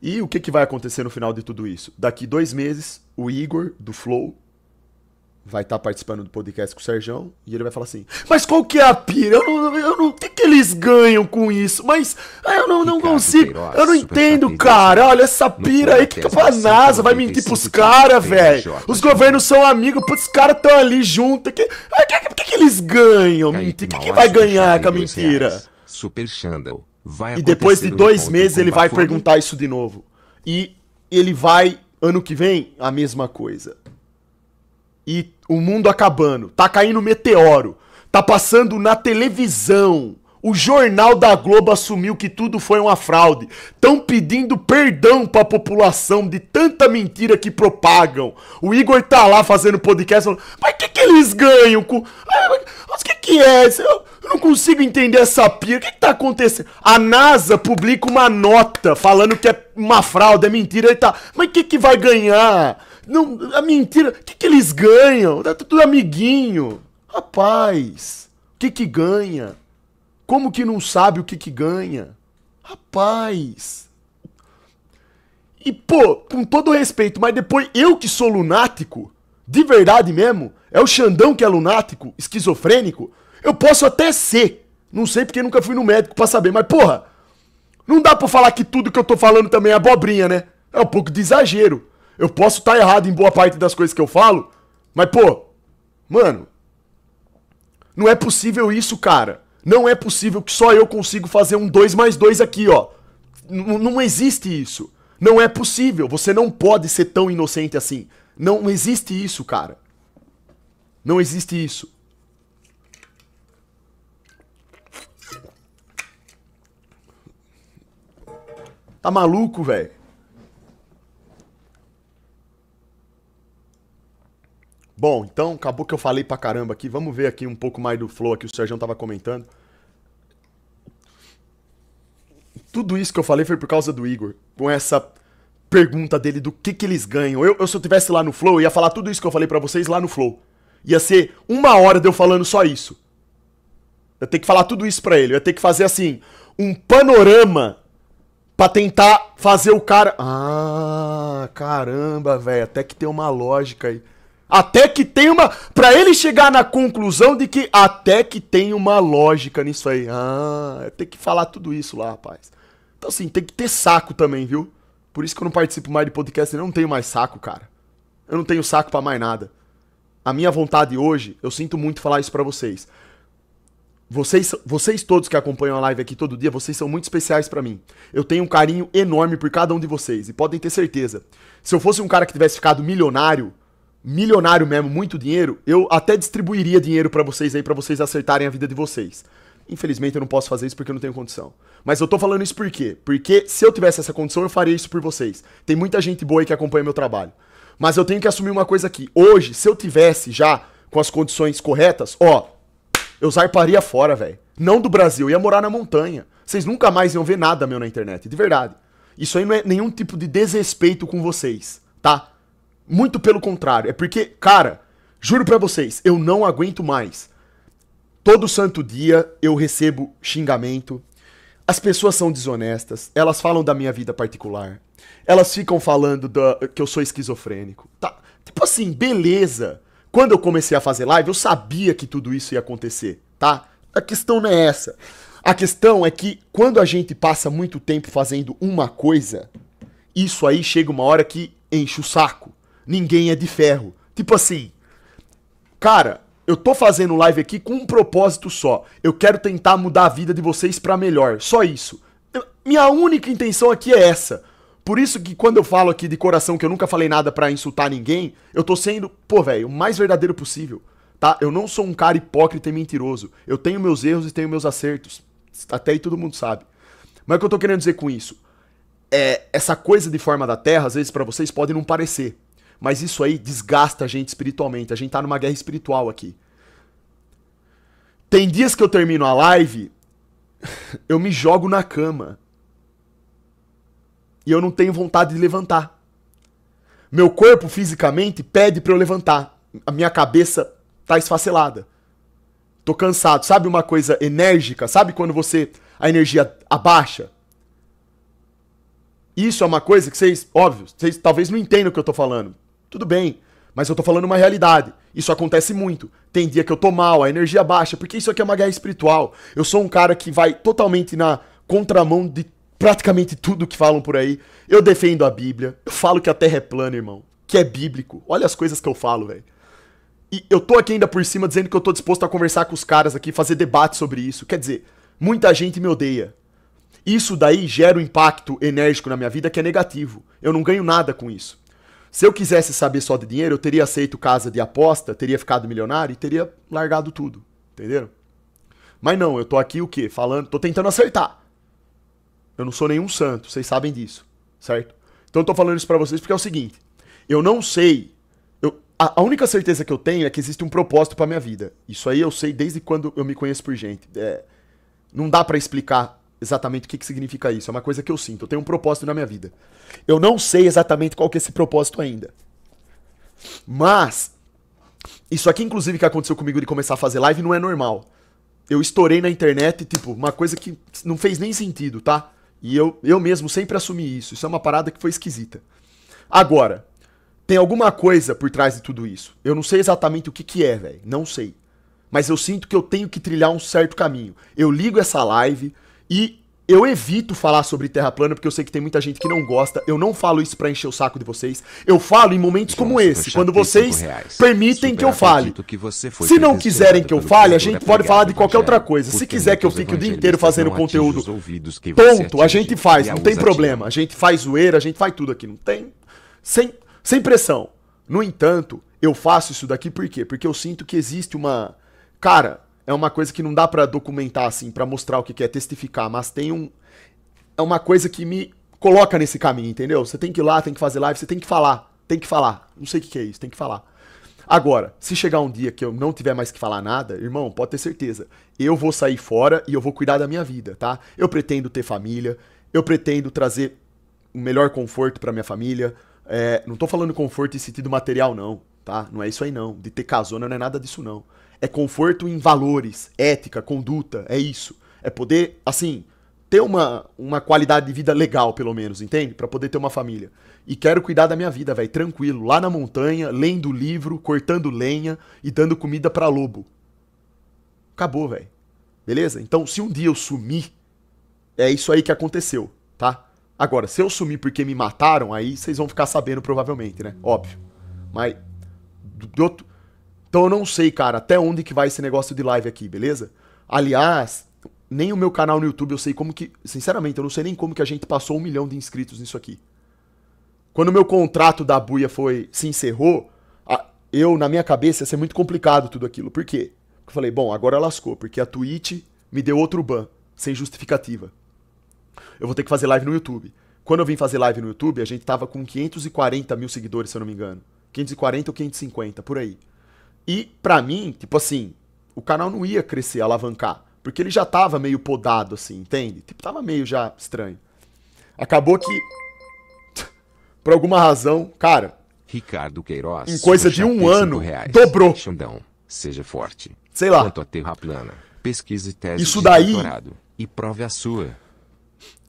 E o que, que vai acontecer no final de tudo isso? Daqui dois meses, o Igor, do Flow, vai estar tá participando do podcast com o Serjão e ele vai falar assim: Mas qual que é a pira? Eu não. Eu não o que, que eles ganham com isso? Mas ah, eu não, não Ricardo consigo. Queiroz, eu não entendo, cara. Assim, olha essa pira aí. que, que a NASA vai mentir pros caras, velho? Os governos são amigos, os caras estão ali juntos. O ah, que, que, que, que, eles ganham? O que, que vai ganhar com a mentira? Super Xandal. Vai e depois de dois meses ele vai perguntar isso de novo. E ele vai, ano que vem, a mesma coisa. E o mundo acabando. Tá caindo meteoro. Tá passando na televisão. O jornal da Globo assumiu que tudo foi uma fraude. Estão pedindo perdão para a população de tanta mentira que propagam. O Igor tá lá fazendo podcast falando, mas o que, que eles ganham com. Ah, mas o que, que é? Eu não consigo entender essa pira. O que, que tá acontecendo? A NASA publica uma nota falando que é uma fraude, é mentira e tá. Mas o que, que vai ganhar? Não, a mentira. O que, que eles ganham? Tá tudo amiguinho. Rapaz, o que, que ganha? Como que não sabe o que, que ganha? Rapaz. E, pô, com todo respeito, mas depois eu que sou lunático, de verdade mesmo, é o Xandão que é lunático, esquizofrênico, eu posso até ser. Não sei porque nunca fui no médico para saber, mas porra, não dá para falar que tudo que eu tô falando também é abobrinha, né? É um pouco de exagero. Eu posso estar tá errado em boa parte das coisas que eu falo, mas pô, mano, não é possível isso, cara. Não é possível que só eu consigo fazer um 2 mais 2 aqui, ó. N não existe isso. Não é possível. Você não pode ser tão inocente assim. Não existe isso, cara. Não existe isso. Tá maluco, velho? Bom, então acabou que eu falei pra caramba aqui. Vamos ver aqui um pouco mais do flow que o Sérgio tava comentando. Tudo isso que eu falei foi por causa do Igor. Com essa pergunta dele do que, que eles ganham. Eu, eu se eu tivesse lá no Flow, eu ia falar tudo isso que eu falei para vocês lá no Flow. Ia ser uma hora de eu falando só isso. Eu ia ter que falar tudo isso pra ele. Eu ia ter que fazer assim, um panorama pra tentar fazer o cara. Ah, caramba, velho. Até que tem uma lógica aí. Até que tem uma. Pra ele chegar na conclusão de que até que tem uma lógica nisso aí. Ah, eu ia ter que falar tudo isso lá, rapaz. Então, assim, tem que ter saco também, viu? Por isso que eu não participo mais de podcast, eu não tenho mais saco, cara. Eu não tenho saco para mais nada. A minha vontade hoje, eu sinto muito falar isso para vocês. Vocês, vocês todos que acompanham a live aqui todo dia, vocês são muito especiais para mim. Eu tenho um carinho enorme por cada um de vocês e podem ter certeza. Se eu fosse um cara que tivesse ficado milionário, milionário mesmo, muito dinheiro, eu até distribuiria dinheiro para vocês aí para vocês acertarem a vida de vocês. Infelizmente eu não posso fazer isso porque eu não tenho condição. Mas eu tô falando isso por quê? Porque se eu tivesse essa condição, eu faria isso por vocês. Tem muita gente boa aí que acompanha meu trabalho. Mas eu tenho que assumir uma coisa aqui. Hoje, se eu tivesse já com as condições corretas, ó, eu zarparia fora, velho. Não do Brasil, eu ia morar na montanha. Vocês nunca mais iam ver nada meu na internet, de verdade. Isso aí não é nenhum tipo de desrespeito com vocês, tá? Muito pelo contrário, é porque, cara, juro para vocês, eu não aguento mais Todo santo dia eu recebo xingamento. As pessoas são desonestas, elas falam da minha vida particular. Elas ficam falando da, que eu sou esquizofrênico. Tá, tipo assim, beleza. Quando eu comecei a fazer live, eu sabia que tudo isso ia acontecer, tá? A questão não é essa. A questão é que quando a gente passa muito tempo fazendo uma coisa, isso aí chega uma hora que enche o saco. Ninguém é de ferro. Tipo assim, cara, eu tô fazendo live aqui com um propósito só. Eu quero tentar mudar a vida de vocês para melhor. Só isso. Eu, minha única intenção aqui é essa. Por isso que quando eu falo aqui de coração que eu nunca falei nada para insultar ninguém, eu tô sendo, pô, velho, o mais verdadeiro possível, tá? Eu não sou um cara hipócrita e mentiroso. Eu tenho meus erros e tenho meus acertos. Até aí todo mundo sabe. Mas o que eu tô querendo dizer com isso? É, essa coisa de forma da terra, às vezes para vocês pode não parecer, mas isso aí desgasta a gente espiritualmente. A gente tá numa guerra espiritual aqui. Tem dias que eu termino a live, eu me jogo na cama. E eu não tenho vontade de levantar. Meu corpo fisicamente pede para eu levantar. A minha cabeça tá esfacelada. Tô cansado. Sabe uma coisa enérgica? Sabe quando você a energia abaixa? Isso é uma coisa que vocês, óbvio, vocês talvez não entendam o que eu tô falando. Tudo bem. Mas eu tô falando uma realidade. Isso acontece muito. Tem dia que eu tô mal, a energia baixa, porque isso aqui é uma guerra espiritual. Eu sou um cara que vai totalmente na contramão de praticamente tudo que falam por aí. Eu defendo a Bíblia. Eu falo que a Terra é plana, irmão. Que é bíblico. Olha as coisas que eu falo, velho. E eu tô aqui ainda por cima dizendo que eu tô disposto a conversar com os caras aqui, fazer debate sobre isso. Quer dizer, muita gente me odeia. Isso daí gera um impacto enérgico na minha vida que é negativo. Eu não ganho nada com isso. Se eu quisesse saber só de dinheiro, eu teria aceito casa de aposta, teria ficado milionário e teria largado tudo. Entenderam? Mas não, eu tô aqui o quê? Falando, tô tentando acertar. Eu não sou nenhum santo, vocês sabem disso, certo? Então eu tô falando isso para vocês porque é o seguinte, eu não sei, eu, a, a, única certeza que eu tenho é que existe um propósito para minha vida. Isso aí eu sei desde quando eu me conheço por gente. É, não dá para explicar exatamente o que, que significa isso. É uma coisa que eu sinto. Eu tenho um propósito na minha vida. Eu não sei exatamente qual que é esse propósito ainda. Mas, isso aqui, inclusive, que aconteceu comigo de começar a fazer live não é normal. Eu estourei na internet, tipo, uma coisa que não fez nem sentido, tá? E eu, eu mesmo sempre assumi isso. Isso é uma parada que foi esquisita. Agora, tem alguma coisa por trás de tudo isso. Eu não sei exatamente o que, que é, velho. Não sei. Mas eu sinto que eu tenho que trilhar um certo caminho. Eu ligo essa live, e eu evito falar sobre terra plana porque eu sei que tem muita gente que não gosta. Eu não falo isso para encher o saco de vocês. Eu falo em momentos Nossa, como esse, quando vocês permitem Super que eu fale. Que Se não quiserem que eu fale, a gente pode falar de qualquer outra coisa. Se quiser que eu fique o dia inteiro fazendo conteúdo ponto. a gente faz, não tem problema. A gente faz zoeira, a gente faz tudo aqui, não tem sem sem pressão. No entanto, eu faço isso daqui por quê? Porque eu sinto que existe uma cara, é uma coisa que não dá para documentar, assim, para mostrar o que, quer é, testificar, mas tem um. É uma coisa que me coloca nesse caminho, entendeu? Você tem que ir lá, tem que fazer live, você tem que falar, tem que falar. Não sei o que, que é isso, tem que falar. Agora, se chegar um dia que eu não tiver mais que falar nada, irmão, pode ter certeza. Eu vou sair fora e eu vou cuidar da minha vida, tá? Eu pretendo ter família, eu pretendo trazer o melhor conforto para minha família. É, não tô falando conforto em sentido material, não, tá? Não é isso aí, não. De ter casona não é nada disso, não. É conforto em valores, ética, conduta, é isso. É poder, assim, ter uma, uma qualidade de vida legal, pelo menos, entende? Para poder ter uma família. E quero cuidar da minha vida, velho, tranquilo, lá na montanha, lendo livro, cortando lenha e dando comida para lobo. Acabou, velho. Beleza? Então, se um dia eu sumir, é isso aí que aconteceu, tá? Agora, se eu sumir porque me mataram, aí vocês vão ficar sabendo provavelmente, né? Óbvio. Mas do, outro então eu não sei, cara, até onde que vai esse negócio de live aqui, beleza? Aliás, nem o meu canal no YouTube eu sei como que. Sinceramente, eu não sei nem como que a gente passou um milhão de inscritos nisso aqui. Quando o meu contrato da buia foi se encerrou, eu, na minha cabeça, ia ser muito complicado tudo aquilo. Por quê? Porque eu falei, bom, agora lascou, porque a Twitch me deu outro ban, sem justificativa. Eu vou ter que fazer live no YouTube. Quando eu vim fazer live no YouTube, a gente tava com 540 mil seguidores, se eu não me engano. 540 ou 550, por aí. E para mim, tipo assim, o canal não ia crescer, alavancar. Porque ele já tava meio podado, assim, entende? Tipo, tava meio já estranho. Acabou que, por alguma razão, cara. Ricardo Queiroz. Em coisa de um ano, reais. dobrou. Xandão, seja forte. Sei lá. Quanto a terra plana, pesquise tese Isso daí. e prove a sua.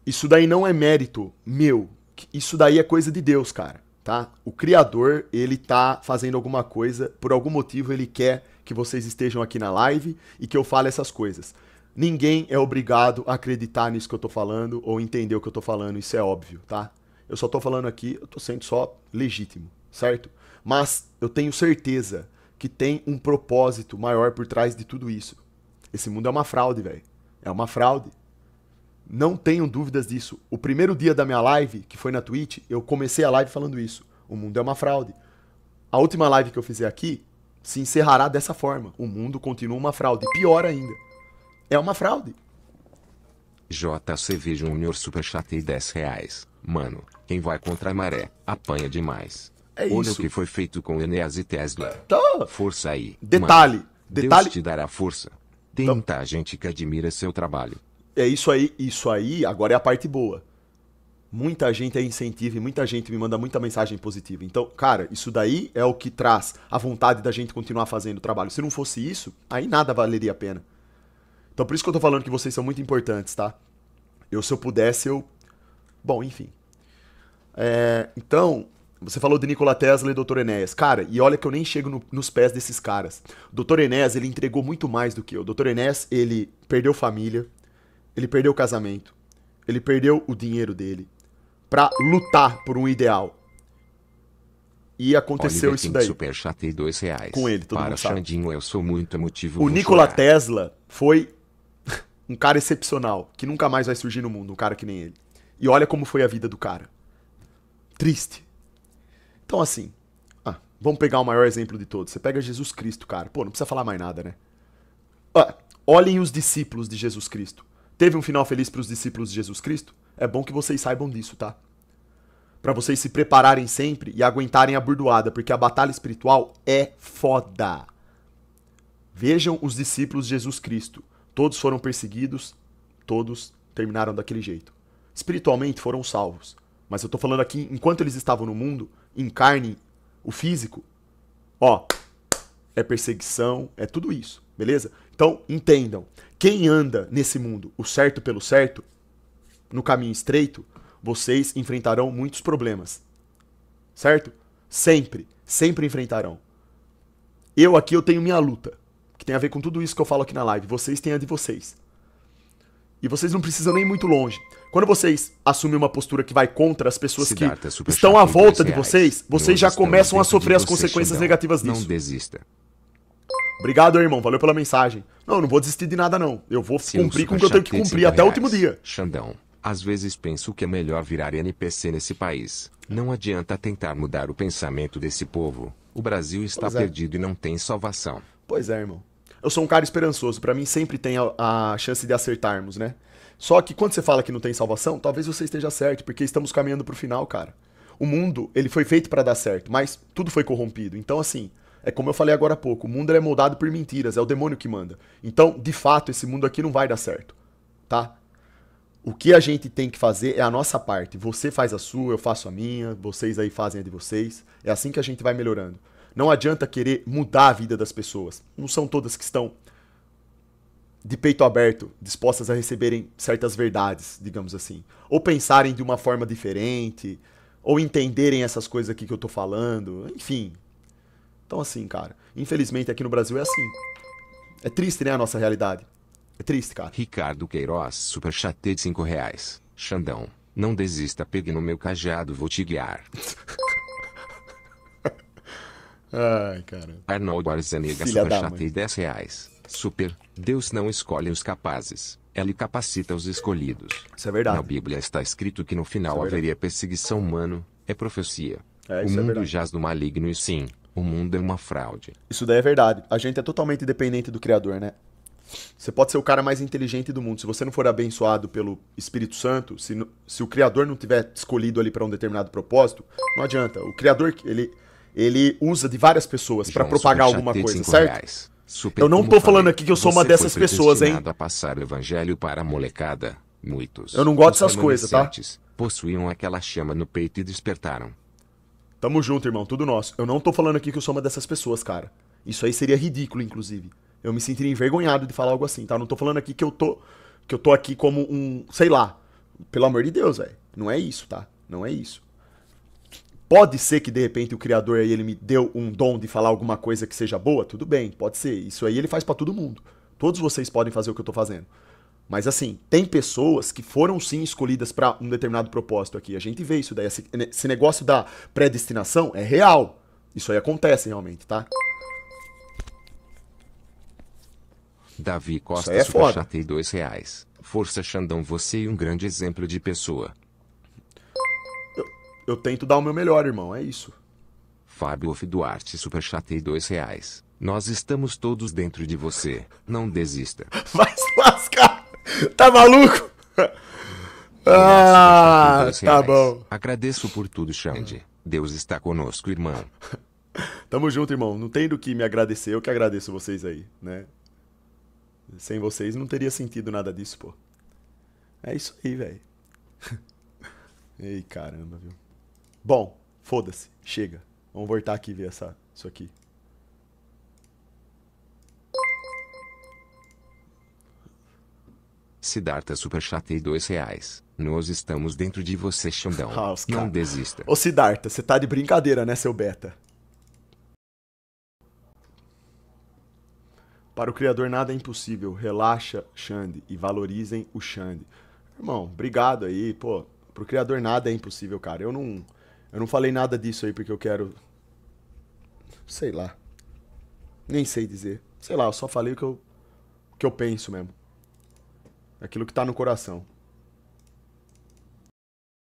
Isso daí não é mérito meu. Isso daí é coisa de Deus, cara tá? O criador, ele tá fazendo alguma coisa, por algum motivo ele quer que vocês estejam aqui na live e que eu fale essas coisas. Ninguém é obrigado a acreditar nisso que eu tô falando ou entender o que eu tô falando, isso é óbvio, tá? Eu só tô falando aqui, eu tô sendo só legítimo, certo? Mas eu tenho certeza que tem um propósito maior por trás de tudo isso. Esse mundo é uma fraude, velho. É uma fraude. Não tenho dúvidas disso. O primeiro dia da minha live, que foi na Twitch, eu comecei a live falando isso. O mundo é uma fraude. A última live que eu fizer aqui se encerrará dessa forma. O mundo continua uma fraude. Pior ainda. É uma fraude. JCV Júnior e 10 reais. Mano, quem vai contra a maré, apanha demais. É Olha isso. o que foi feito com Enéas e Tesla. Tá. Força aí. Detalhe. Mano. Deus detalhe. Deus te dará força. Tem então- muita gente que admira seu trabalho. É isso aí, isso aí agora é a parte boa. Muita gente é incentivo e muita gente me manda muita mensagem positiva. Então, cara, isso daí é o que traz a vontade da gente continuar fazendo o trabalho. Se não fosse isso, aí nada valeria a pena. Então, por isso que eu tô falando que vocês são muito importantes, tá? Eu, se eu pudesse, eu. Bom, enfim. É, então, você falou de Nikola Tesla e Dr. Enéas. Cara, e olha que eu nem chego no, nos pés desses caras. Dr. Enéas, ele entregou muito mais do que eu. Dr. Enéas, ele perdeu família, ele perdeu o casamento. Ele perdeu o dinheiro dele para lutar por um ideal. E aconteceu Oliver isso daí. Super chatei dois reais. Com ele, todo Para mundo sabe. Xandinho, eu sou muito emotivo. O Nikola chorar. Tesla foi um cara excepcional, que nunca mais vai surgir no mundo, um cara que nem ele. E olha como foi a vida do cara. Triste. Então assim, ah, vamos pegar o maior exemplo de todos. Você pega Jesus Cristo, cara. Pô, não precisa falar mais nada, né? Ah, olhem os discípulos de Jesus Cristo teve um final feliz para os discípulos de Jesus Cristo? É bom que vocês saibam disso, tá? Para vocês se prepararem sempre e aguentarem a burdoada, porque a batalha espiritual é foda. Vejam os discípulos de Jesus Cristo. Todos foram perseguidos, todos terminaram daquele jeito. Espiritualmente foram salvos. Mas eu tô falando aqui, enquanto eles estavam no mundo, em carne, o físico, ó, é perseguição, é tudo isso, beleza? Então, entendam, quem anda nesse mundo o certo pelo certo, no caminho estreito, vocês enfrentarão muitos problemas. Certo? Sempre, sempre enfrentarão. Eu aqui eu tenho minha luta, que tem a ver com tudo isso que eu falo aqui na live. Vocês têm a de vocês. E vocês não precisam nem muito longe. Quando vocês assumem uma postura que vai contra as pessoas que é estão à volta de vocês, vocês já começam a sofrer as consequências negativas disso. Não desista. Obrigado, irmão. Valeu pela mensagem. Não, não vou desistir de nada, não. Eu vou cumprir com o que eu tenho que cumprir até o último dia. Xandão, às vezes penso que é melhor virar NPC nesse país. Não adianta tentar mudar o pensamento desse povo. O Brasil está é. perdido e não tem salvação. Pois é, irmão. Eu sou um cara esperançoso. Para mim sempre tem a, a chance de acertarmos, né? Só que quando você fala que não tem salvação, talvez você esteja certo, porque estamos caminhando pro final, cara. O mundo, ele foi feito para dar certo, mas tudo foi corrompido. Então, assim, é como eu falei agora há pouco, o mundo é moldado por mentiras, é o demônio que manda. Então, de fato, esse mundo aqui não vai dar certo, tá? O que a gente tem que fazer é a nossa parte. Você faz a sua, eu faço a minha, vocês aí fazem a de vocês. É assim que a gente vai melhorando. Não adianta querer mudar a vida das pessoas. Não são todas que estão de peito aberto, dispostas a receberem certas verdades, digamos assim. Ou pensarem de uma forma diferente, ou entenderem essas coisas aqui que eu tô falando. Enfim, então, assim, cara, infelizmente aqui no Brasil é assim. É triste, né, a nossa realidade. É triste, cara. Ricardo Queiroz, super chatei de 5 reais. Xandão, não desista, pegue no meu cajado, vou te guiar. Ai, cara. Arnaldo Arzenega, Filha super chatei 10 reais. Super, Deus não escolhe os capazes. Ele capacita os escolhidos. Isso é verdade. Na Bíblia está escrito que no final é haveria perseguição humana, é profecia. É, o é mundo é jaz do maligno e sim, o mundo é uma fraude. Isso daí é verdade. A gente é totalmente dependente do Criador, né? Você pode ser o cara mais inteligente do mundo. Se você não for abençoado pelo Espírito Santo, se, se o Criador não tiver escolhido ali para um determinado propósito, não adianta. O Criador, ele, ele usa de várias pessoas para propagar alguma coisa, certo? Reais. Super, eu não tô falei, falando aqui que eu sou uma dessas pessoas, hein? a passar o evangelho para a molecada. Muitos. Eu não gosto dessas coisas, tá? Possuíam aquela chama no peito e despertaram. Tamo junto, irmão, tudo nosso. Eu não tô falando aqui que eu sou uma dessas pessoas, cara. Isso aí seria ridículo, inclusive. Eu me sentiria envergonhado de falar algo assim, tá? não tô falando aqui que eu tô que eu tô aqui como um, sei lá. Pelo amor de Deus, velho. Não é isso, tá? Não é isso. Pode ser que de repente o criador aí ele me deu um dom de falar alguma coisa que seja boa, tudo bem, pode ser. Isso aí ele faz para todo mundo. Todos vocês podem fazer o que eu tô fazendo. Mas assim, tem pessoas que foram sim escolhidas para um determinado propósito aqui. A gente vê isso daí. Esse negócio da predestinação é real. Isso aí acontece realmente, tá? Davi Costa é superchatei dois reais. Força Xandão, você é um grande exemplo de pessoa. Eu, eu tento dar o meu melhor, irmão, é isso. Fábio F. Duarte superchatei dois reais. Nós estamos todos dentro de você. Não desista. Vai se lascar! Tá maluco? Ah, tá bom. Agradeço por tudo, Xande. Deus está conosco, irmão. Tamo junto, irmão. Não tem do que me agradecer. Eu que agradeço vocês aí, né? Sem vocês não teria sentido nada disso, pô. É isso aí, velho. Ei, caramba, viu? Bom, foda-se. Chega. Vamos voltar aqui e ver essa, isso aqui. Sidarta super chatei dois reais. Nós estamos dentro de você, Xandão. Ah, não desista. Ô Sidarta, você tá de brincadeira, né, seu beta? Para o criador nada é impossível. Relaxa, Xande, e valorizem o Xande. Irmão, obrigado aí, pô. Pro criador nada é impossível, cara. Eu não eu não falei nada disso aí porque eu quero sei lá. Nem sei dizer. Sei lá, eu só falei o que eu o que eu penso mesmo. Aquilo que está no coração.